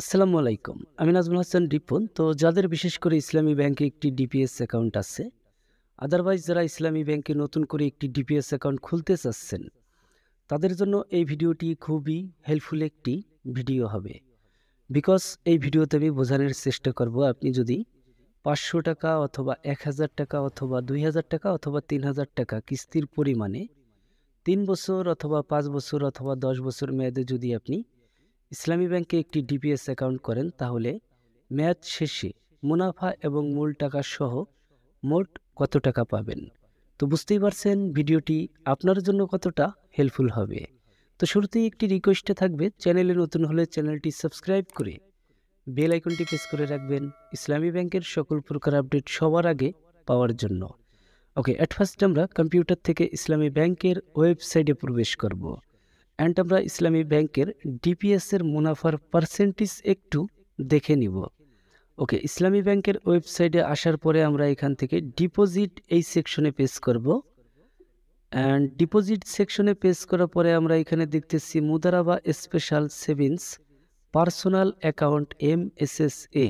আসসালামু আলাইকুম আমি নাজমুল হাসান রিপন তো যাদের বিশেষ করে ইসলামী ব্যাংকে একটি ডিপিএস অ্যাকাউন্ট আছে আদারওয়াইজ যারা ইসলামী ব্যাংকে নতুন করে একটি ডিপিএস অ্যাকাউন্ট খুলতে চাচ্ছেন তাদের জন্য এই ভিডিওটি খুবই হেল্পফুল একটি ভিডিও হবে বিকজ এই ভিডিওতে আমি বোঝানোর চেষ্টা করব আপনি যদি পাঁচশো টাকা অথবা এক হাজার টাকা অথবা দুই হাজার টাকা অথবা তিন হাজার টাকা কিস্তির পরিমাণে তিন বছর অথবা পাঁচ বছর অথবা দশ বছর মেয়াদে যদি আপনি ইসলামী ব্যাংকে একটি ডিপিএস অ্যাকাউন্ট করেন তাহলে মেয়াদ শেষে মুনাফা এবং মূল টাকা সহ মোট কত টাকা পাবেন তো বুঝতেই পারছেন ভিডিওটি আপনার জন্য কতটা হেল্পফুল হবে তো শুরুতেই একটি রিকোয়েস্টে থাকবে চ্যানেলে নতুন হলে চ্যানেলটি সাবস্ক্রাইব করে বেল আইকনটি প্রেস করে রাখবেন ইসলামী ব্যাংকের সকল প্রকার আপডেট সবার আগে পাওয়ার জন্য ওকে অ্যাট ফার্স্ট আমরা কম্পিউটার থেকে ইসলামী ব্যাংকের ওয়েবসাইটে প্রবেশ করব অ্যান্ড আমরা ইসলামী ব্যাংকের ডিপিএসের মুনাফার পার্সেন্টেজ একটু দেখে নিব ওকে ইসলামী ব্যাংকের ওয়েবসাইটে আসার পরে আমরা এখান থেকে ডিপোজিট এই সেকশনে পেস করব অ্যান্ড ডিপোজিট সেকশনে পেস করার পরে আমরা এখানে দেখতেছি মুদারাবা special savings personal account M S S A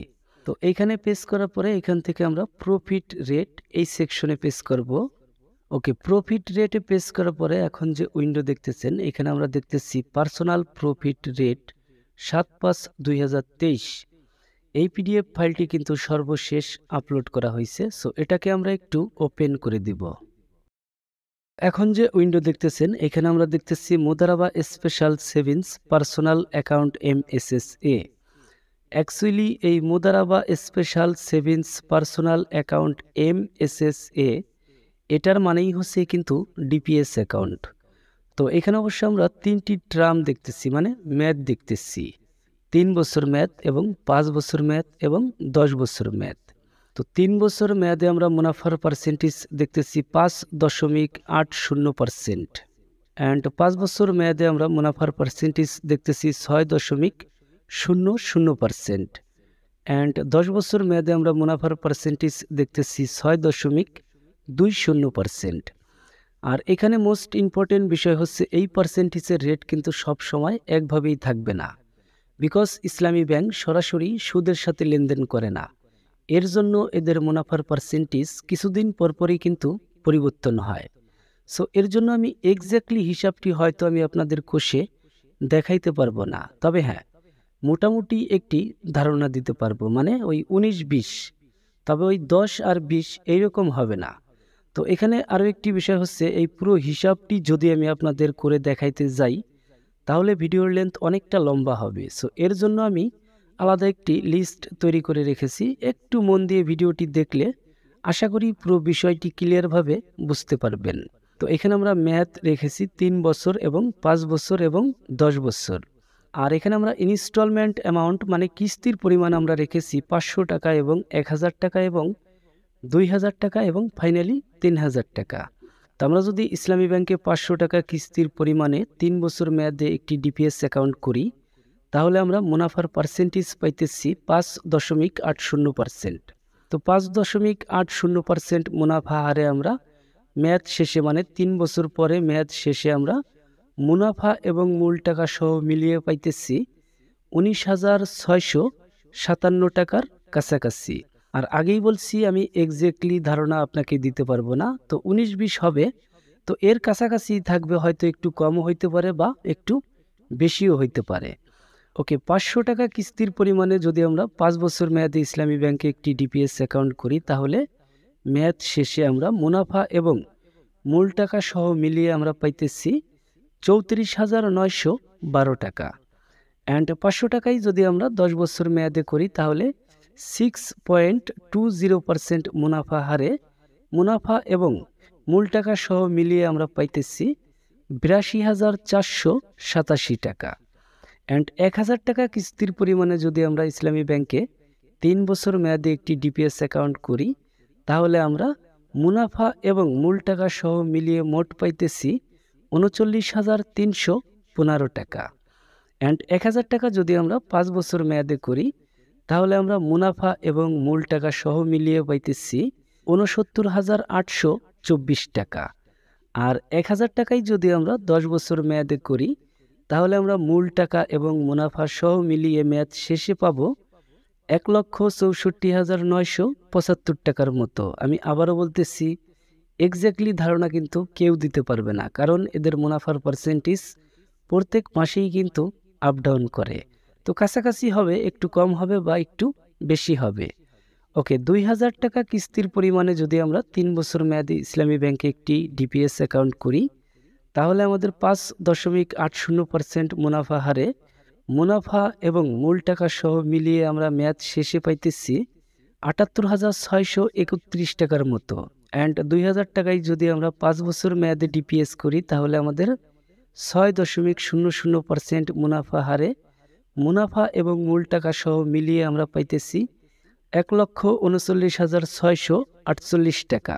তো এইখানে পেস করার পরে এখান থেকে আমরা প্রফিট রেট এই সেকশনে পেস করবো ওকে প্রফিট রেটে প্রেস করার পরে এখন যে উইন্ডো দেখতেছেন এখানে আমরা দেখতেছি পার্সোনাল প্রফিট রেট সাত পাঁচ দুই এই পিডিএফ ফাইলটি কিন্তু সর্বশেষ আপলোড করা হয়েছে সো এটাকে আমরা একটু ওপেন করে দিব এখন যে উইন্ডো দেখতেছেন এখানে আমরা দেখতেছি মোদারাবা special savings personal account M S S A actually এই মোদারাবা special savings personal account M S S A এটার মানেই হচ্ছে কিন্তু ডিপিএস অ্যাকাউন্ট তো এখানে অবশ্য আমরা তিনটি ট্রাম দেখতেছি মানে ম্যাথ দেখতেছি তিন বছর ম্যাথ এবং পাঁচ বছর ম্যাথ এবং দশ বছর ম্যাথ তো তিন বছর মেয়াদে আমরা মুনাফার পার্সেন্টেজ দেখতেছি পাঁচ দশমিক আট শূন্য পার্সেন্ট অ্যান্ড পাঁচ বছর মেয়াদে আমরা মুনাফার পার্সেন্টেজ দেখতেছি ছয় দশমিক শূন্য শূন্য পার্সেন্ট অ্যান্ড দশ বছর মেয়াদে আমরা মুনাফার পার্সেন্টেজ দেখতেছি ছয় দশমিক দুই শূন্য পারসেন্ট আর এখানে মোস্ট ইম্পর্টেন্ট বিষয় হচ্ছে এই পার্সেন্টেজের রেট কিন্তু সব সময় একভাবেই থাকবে না বিকজ ইসলামী ব্যাংক সরাসরি সুদের সাথে লেনদেন করে না এর জন্য এদের মুনাফার পার্সেন্টেজ কিছুদিন পরপরই কিন্তু পরিবর্তন হয় সো এর জন্য আমি এক্স্যাক্টলি হিসাবটি হয়তো আমি আপনাদের কোষে দেখাইতে পারবো না তবে হ্যাঁ মোটামুটি একটি ধারণা দিতে পারবো মানে ওই উনিশ বিশ তবে ওই দশ আর বিশ এইরকম হবে না তো এখানে আরও একটি বিষয় হচ্ছে এই পুরো হিসাবটি যদি আমি আপনাদের করে দেখাইতে যাই তাহলে ভিডিওর লেন্থ অনেকটা লম্বা হবে সো এর জন্য আমি আলাদা একটি লিস্ট তৈরি করে রেখেছি একটু মন দিয়ে ভিডিওটি দেখলে আশা করি পুরো বিষয়টি ক্লিয়ারভাবে বুঝতে পারবেন তো এখানে আমরা ম্যাথ রেখেছি তিন বছর এবং পাঁচ বছর এবং দশ বছর আর এখানে আমরা ইনস্টলমেন্ট অ্যামাউন্ট মানে কিস্তির পরিমাণ আমরা রেখেছি পাঁচশো টাকা এবং এক হাজার টাকা এবং দুই হাজার টাকা এবং ফাইনালি তিন হাজার টাকা তো আমরা যদি ইসলামী ব্যাংকে পাঁচশো টাকা কিস্তির পরিমাণে তিন বছর মেয়াদে একটি ডিপিএস অ্যাকাউন্ট করি তাহলে আমরা মুনাফার পার্সেন্টেজ পাইতেছি পাঁচ দশমিক আট শূন্য পার্সেন্ট তো পাঁচ দশমিক আট শূন্য পার্সেন্ট মুনাফা হারে আমরা মেয়াদ শেষে মানে তিন বছর পরে মেয়াদ শেষে আমরা মুনাফা এবং মূল টাকা সহ মিলিয়ে পাইতেছি উনিশ হাজার ছয়শো সাতান্ন টাকার কাছাকাছি আর আগেই বলছি আমি এক্স্যাক্টলি ধারণা আপনাকে দিতে পারবো না তো উনিশ বিশ হবে তো এর কাছাকাছি থাকবে হয়তো একটু কমও হইতে পারে বা একটু বেশিও হইতে পারে ওকে পাঁচশো টাকা কিস্তির পরিমাণে যদি আমরা পাঁচ বছর মেয়াদে ইসলামী ব্যাংকে একটি ডিপিএস অ্যাকাউন্ট করি তাহলে মেয়াদ শেষে আমরা মুনাফা এবং মূল টাকা সহ মিলিয়ে আমরা পাইতেছি চৌত্রিশ হাজার নয়শো বারো টাকা অ্যান্ড পাঁচশো টাকাই যদি আমরা দশ বছর মেয়াদে করি তাহলে six point two zero percent মুনাফা হারে মুনাফা এবং মূল টাকা সহ মিলিয়ে আমরা পাইতেছি বিরাশি হাজার চারশো সাতাশি টাকা অ্যান্ড এক হাজার টাকা কিস্তির পরিমাণে যদি আমরা ইসলামী ব্যাংকে তিন বছর মেয়াদে একটি ডিপিএস অ্যাকাউন্ট করি তাহলে আমরা মুনাফা এবং মূল টাকা সহ মিলিয়ে মোট পাইতেছি উনচল্লিশ হাজার তিনশো পনেরো টাকা অ্যান্ড এক হাজার টাকা যদি আমরা পাঁচ বছর মেয়াদে করি তাহলে আমরা মুনাফা এবং মূল টাকা সহ মিলিয়ে পাইতেছি উনসত্তর হাজার আটশো চব্বিশ টাকা আর এক হাজার টাকাই যদি আমরা দশ বছর মেয়াদে করি তাহলে আমরা মূল টাকা এবং মুনাফা সহ মিলিয়ে মেয়াদ শেষে পাব এক লক্ষ চৌষট্টি হাজার নয়শো পঁচাত্তর টাকার মতো আমি আবারও বলতেছি এক্স্যাক্টলি ধারণা কিন্তু কেউ দিতে পারবে না কারণ এদের মুনাফার পার্সেন্টেজ প্রত্যেক মাসেই কিন্তু আপ ডাউন করে তো কাছাকাছি হবে একটু কম হবে বা একটু বেশি হবে ওকে দুই হাজার টাকা কিস্তির পরিমাণে যদি আমরা তিন বছর মেয়াদি ইসলামী ব্যাংকে একটি ডিপিএস অ্যাকাউন্ট করি তাহলে আমাদের পাঁচ দশমিক আট শূন্য পার্সেন্ট মুনাফা হারে মুনাফা এবং মূল টাকা সহ মিলিয়ে আমরা মেয়াদ শেষে পাইতেছি আটাত্তর হাজার ছয়শো একত্রিশ টাকার মতো অ্যান্ড দুই হাজার টাকায় যদি আমরা পাঁচ বছর মেয়াদে ডিপিএস করি তাহলে আমাদের ছয় দশমিক শূন্য শূন্য পার্সেন্ট মুনাফা হারে মুনাফা এবং মূল টাকা সহ মিলিয়ে আমরা পাইতেছি এক লক্ষ উনচল্লিশ হাজার ছয়শো আটচল্লিশ টাকা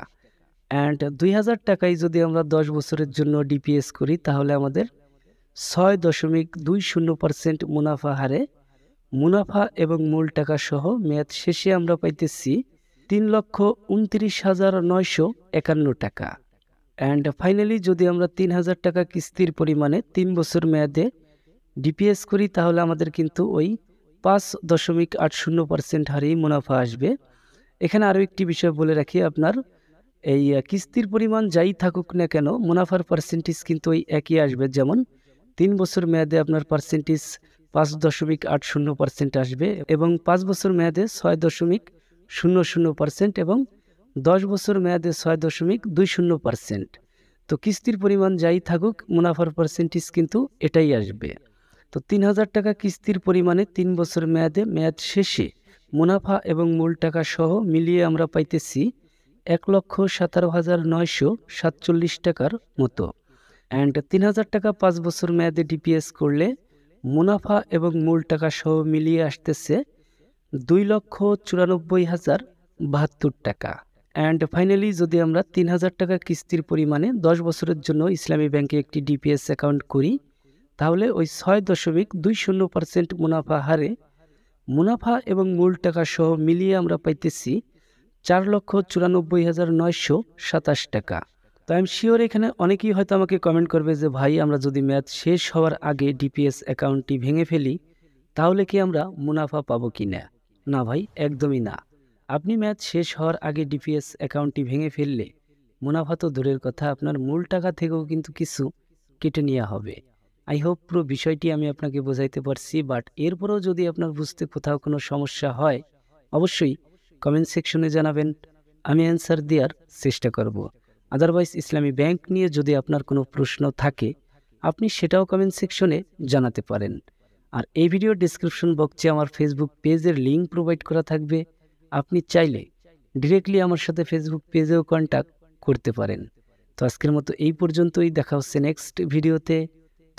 অ্যান্ড দুই হাজার টাকায় যদি আমরা দশ বছরের জন্য ডিপিএস করি তাহলে আমাদের ছয় দশমিক দুই শূন্য পার্সেন্ট মুনাফা হারে মুনাফা এবং মূল টাকা সহ মেয়াদ শেষে আমরা পাইতেছি তিন লক্ষ উনত্রিশ হাজার নয়শো একান্ন টাকা অ্যান্ড ফাইনালি যদি আমরা তিন হাজার টাকা কিস্তির পরিমাণে তিন বছর মেয়াদে ডিপিএস করি তাহলে আমাদের কিন্তু ওই পাঁচ দশমিক আট শূন্য পার্সেন্ট হারেই মুনাফা আসবে এখানে আরও একটি বিষয় বলে রাখি আপনার এই কিস্তির পরিমাণ যাই থাকুক না কেন মুনাফার পার্সেন্টেজ কিন্তু ওই একই আসবে যেমন তিন বছর মেয়াদে আপনার পার্সেন্টেজ পাঁচ দশমিক আট শূন্য পার্সেন্ট আসবে এবং পাঁচ বছর মেয়াদে ছয় দশমিক শূন্য শূন্য পার্সেন্ট এবং দশ বছর মেয়াদে ছয় দশমিক দুই শূন্য পার্সেন্ট তো কিস্তির পরিমাণ যাই থাকুক মুনাফার পার্সেন্টেজ কিন্তু এটাই আসবে তো তিন হাজার টাকা কিস্তির পরিমাণে তিন বছর মেয়াদে মেয়াদ শেষে মুনাফা এবং মূল টাকা সহ মিলিয়ে আমরা পাইতেছি এক লক্ষ সাতারো হাজার নয়শো সাতচল্লিশ টাকার মতো অ্যান্ড তিন হাজার টাকা পাঁচ বছর মেয়াদে ডিপিএস করলে মুনাফা এবং মূল টাকা সহ মিলিয়ে আসতেছে দুই লক্ষ চুরানব্বই হাজার বাহাত্তর টাকা অ্যান্ড ফাইনালি যদি আমরা তিন হাজার টাকা কিস্তির পরিমাণে দশ বছরের জন্য ইসলামী ব্যাংকে একটি ডিপিএস অ্যাকাউন্ট করি তাহলে ওই ছয় দশমিক দুই শূন্য পার্সেন্ট মুনাফা হারে মুনাফা এবং মূল টাকা সহ মিলিয়ে আমরা পাইতেছি চার লক্ষ চুরানব্বই হাজার নয়শো সাতাশ টাকা তো আমি শিওর এখানে অনেকেই হয়তো আমাকে কমেন্ট করবে যে ভাই আমরা যদি ম্যাথ শেষ হওয়ার আগে ডিপিএস অ্যাকাউন্টটি ভেঙে ফেলি তাহলে কি আমরা মুনাফা পাবো কি না না ভাই একদমই না আপনি ম্যাচ শেষ হওয়ার আগে ডিপিএস অ্যাকাউন্টটি ভেঙে ফেললে মুনাফা তো দূরের কথা আপনার মূল টাকা থেকেও কিন্তু কিছু কেটে নেওয়া হবে আই হোপ পুরো বিষয়টি আমি আপনাকে বোঝাইতে পারছি বাট এরপরেও যদি আপনার বুঝতে কোথাও কোনো সমস্যা হয় অবশ্যই কমেন্ট সেকশনে জানাবেন আমি অ্যান্সার দেওয়ার চেষ্টা করব। আদারওয়াইজ ইসলামী ব্যাংক নিয়ে যদি আপনার কোনো প্রশ্ন থাকে আপনি সেটাও কমেন্ট সেকশনে জানাতে পারেন আর এই ভিডিও ডিসক্রিপশন বক্সে আমার ফেসবুক পেজের লিঙ্ক প্রোভাইড করা থাকবে আপনি চাইলে ডিরেক্টলি আমার সাথে ফেসবুক পেজেও কন্ট্যাক্ট করতে পারেন তো আজকের মতো এই পর্যন্তই দেখা হচ্ছে নেক্সট ভিডিওতে